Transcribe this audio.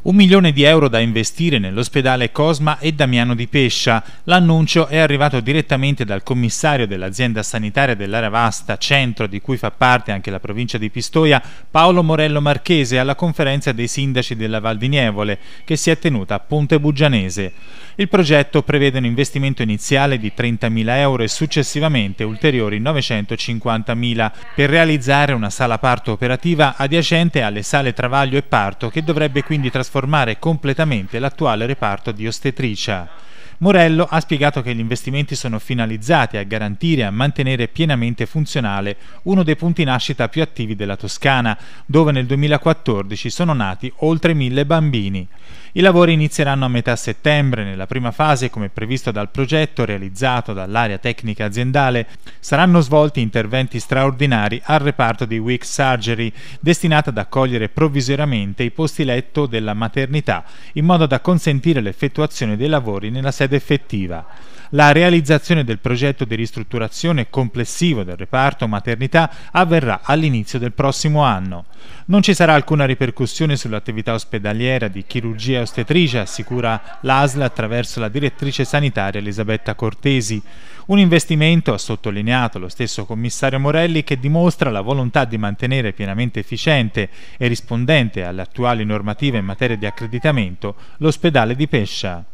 Un milione di euro da investire nell'ospedale Cosma e Damiano di Pescia. L'annuncio è arrivato direttamente dal commissario dell'azienda sanitaria dell'area vasta centro di cui fa parte anche la provincia di Pistoia, Paolo Morello Marchese, alla conferenza dei sindaci della Val di Nievole che si è tenuta a Ponte Buggianese. Il progetto prevede un investimento iniziale di 30.000 euro e successivamente ulteriori 950.000 per realizzare una sala parto operativa adiacente alle sale travaglio e parto che dovrebbe quindi trasformare trasformare completamente l'attuale reparto di ostetricia. Morello ha spiegato che gli investimenti sono finalizzati a garantire e a mantenere pienamente funzionale uno dei punti nascita più attivi della Toscana, dove nel 2014 sono nati oltre mille bambini. I lavori inizieranno a metà settembre. Nella prima fase, come previsto dal progetto realizzato dall'area tecnica aziendale, saranno svolti interventi straordinari al reparto di Week Surgery, destinata ad accogliere provvisoriamente i posti letto della maternità, in modo da consentire l'effettuazione dei lavori nella sede ed effettiva. La realizzazione del progetto di ristrutturazione complessivo del reparto maternità avverrà all'inizio del prossimo anno. Non ci sarà alcuna ripercussione sull'attività ospedaliera di chirurgia e ostetricia, assicura l'ASL attraverso la direttrice sanitaria Elisabetta Cortesi. Un investimento, ha sottolineato lo stesso commissario Morelli, che dimostra la volontà di mantenere pienamente efficiente e rispondente alle attuali normative in materia di accreditamento l'ospedale di Pescia.